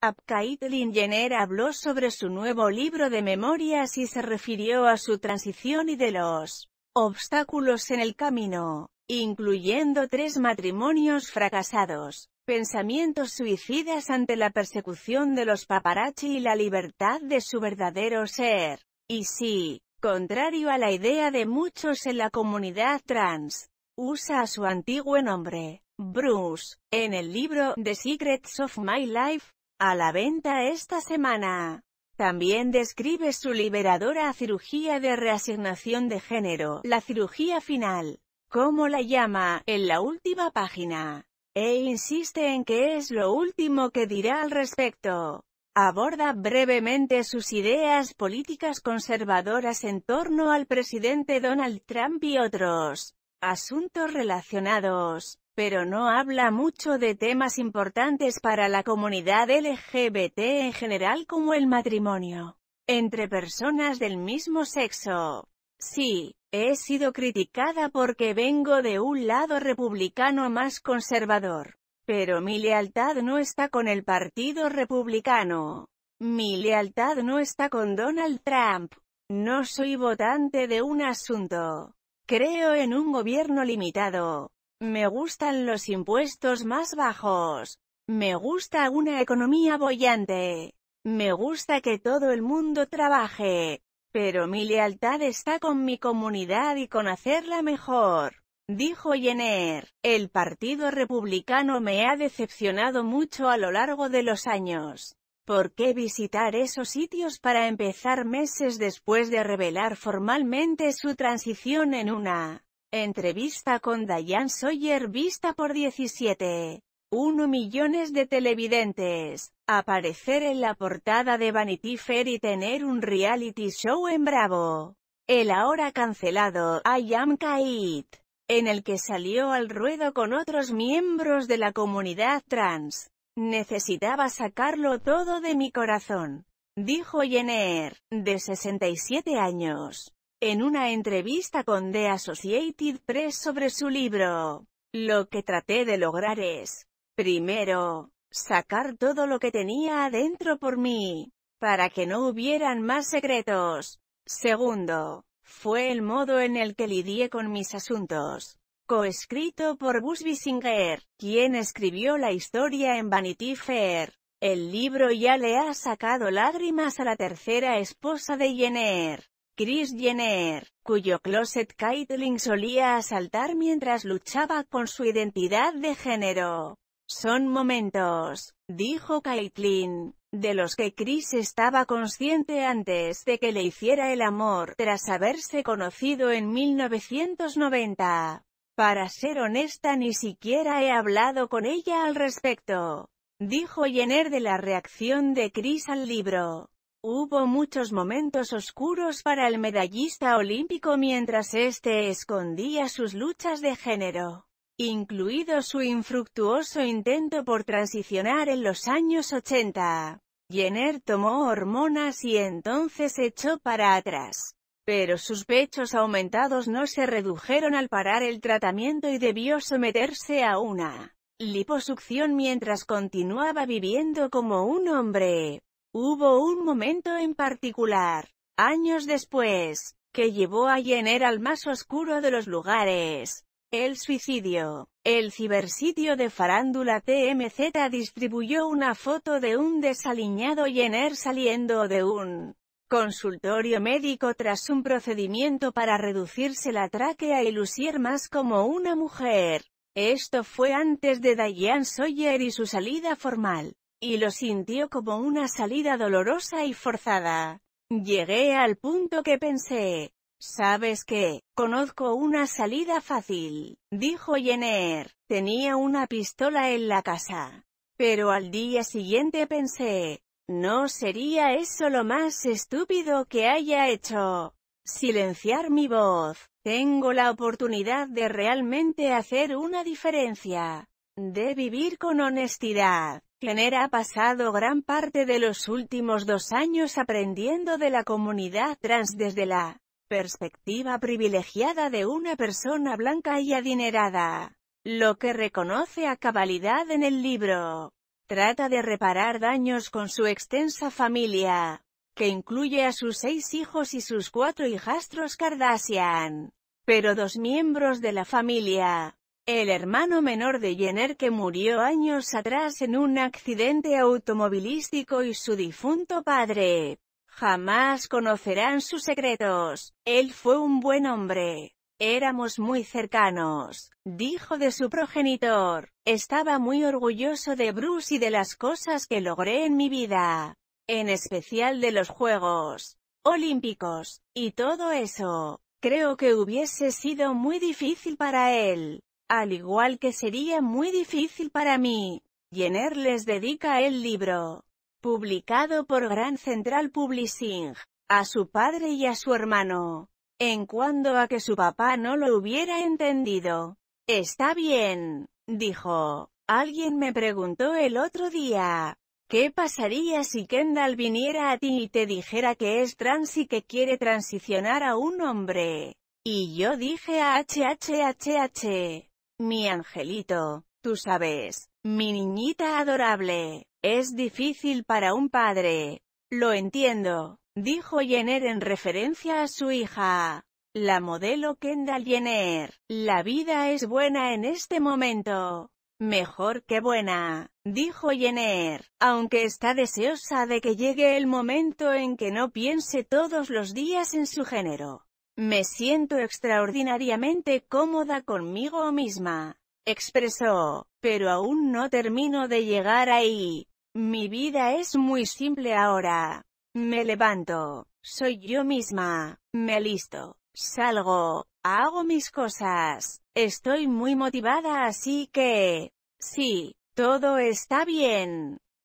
Abkaitlin Lingener habló sobre su nuevo libro de memorias y se refirió a su transición y de los obstáculos en el camino, incluyendo tres matrimonios fracasados, pensamientos suicidas ante la persecución de los paparazzi y la libertad de su verdadero ser. Y sí, contrario a la idea de muchos en la comunidad trans, usa su antiguo nombre, Bruce, en el libro The Secrets of My Life, a la venta esta semana. También describe su liberadora cirugía de reasignación de género, la cirugía final, como la llama, en la última página. E insiste en que es lo último que dirá al respecto. Aborda brevemente sus ideas políticas conservadoras en torno al presidente Donald Trump y otros asuntos relacionados pero no habla mucho de temas importantes para la comunidad LGBT en general como el matrimonio entre personas del mismo sexo. Sí, he sido criticada porque vengo de un lado republicano más conservador, pero mi lealtad no está con el Partido Republicano. Mi lealtad no está con Donald Trump. No soy votante de un asunto. Creo en un gobierno limitado, me gustan los impuestos más bajos. Me gusta una economía bollante. Me gusta que todo el mundo trabaje. Pero mi lealtad está con mi comunidad y con hacerla mejor. Dijo Jenner, el Partido Republicano me ha decepcionado mucho a lo largo de los años. ¿Por qué visitar esos sitios para empezar meses después de revelar formalmente su transición en una Entrevista con Diane Sawyer vista por 17. 1 millones de televidentes. Aparecer en la portada de Vanity Fair y tener un reality show en Bravo. El ahora cancelado, I Am Kate, en el que salió al ruedo con otros miembros de la comunidad trans. Necesitaba sacarlo todo de mi corazón, dijo Jenner, de 67 años en una entrevista con The Associated Press sobre su libro. Lo que traté de lograr es, primero, sacar todo lo que tenía adentro por mí, para que no hubieran más secretos. Segundo, fue el modo en el que lidié con mis asuntos. Coescrito por Busby Singer, quien escribió la historia en Vanity Fair. El libro ya le ha sacado lágrimas a la tercera esposa de Jenner. Chris Jenner, cuyo closet Caitlyn solía asaltar mientras luchaba con su identidad de género. Son momentos, dijo Caitlyn, de los que Chris estaba consciente antes de que le hiciera el amor tras haberse conocido en 1990. Para ser honesta ni siquiera he hablado con ella al respecto, dijo Jenner de la reacción de Chris al libro. Hubo muchos momentos oscuros para el medallista olímpico mientras éste escondía sus luchas de género, incluido su infructuoso intento por transicionar en los años 80. Jenner tomó hormonas y entonces echó para atrás. Pero sus pechos aumentados no se redujeron al parar el tratamiento y debió someterse a una liposucción mientras continuaba viviendo como un hombre. Hubo un momento en particular, años después, que llevó a Jenner al más oscuro de los lugares. El suicidio. El cibersitio de farándula TMZ distribuyó una foto de un desaliñado Jenner saliendo de un consultorio médico tras un procedimiento para reducirse la tráquea y lucir más como una mujer. Esto fue antes de Diane Sawyer y su salida formal y lo sintió como una salida dolorosa y forzada. Llegué al punto que pensé, ¿sabes qué? Conozco una salida fácil, dijo Jenner. Tenía una pistola en la casa. Pero al día siguiente pensé, ¿no sería eso lo más estúpido que haya hecho? Silenciar mi voz. Tengo la oportunidad de realmente hacer una diferencia. De vivir con honestidad. Jenner ha pasado gran parte de los últimos dos años aprendiendo de la comunidad trans desde la perspectiva privilegiada de una persona blanca y adinerada, lo que reconoce a cabalidad en el libro. Trata de reparar daños con su extensa familia, que incluye a sus seis hijos y sus cuatro hijastros Kardashian, pero dos miembros de la familia, el hermano menor de Jenner que murió años atrás en un accidente automovilístico y su difunto padre. Jamás conocerán sus secretos. Él fue un buen hombre. Éramos muy cercanos, dijo de su progenitor. Estaba muy orgulloso de Bruce y de las cosas que logré en mi vida. En especial de los Juegos Olímpicos, y todo eso. Creo que hubiese sido muy difícil para él al igual que sería muy difícil para mí. Jenner les dedica el libro, publicado por Grand Central Publishing, a su padre y a su hermano, en cuanto a que su papá no lo hubiera entendido. Está bien, dijo. Alguien me preguntó el otro día, ¿qué pasaría si Kendall viniera a ti y te dijera que es trans y que quiere transicionar a un hombre? Y yo dije a HHHH. Mi angelito, tú sabes, mi niñita adorable, es difícil para un padre. Lo entiendo, dijo Jenner en referencia a su hija. La modelo Kendall Jenner, la vida es buena en este momento. Mejor que buena, dijo Jenner, aunque está deseosa de que llegue el momento en que no piense todos los días en su género. Me siento extraordinariamente cómoda conmigo misma, expresó, pero aún no termino de llegar ahí. Mi vida es muy simple ahora. Me levanto, soy yo misma, me listo, salgo, hago mis cosas, estoy muy motivada así que... Sí, todo está bien.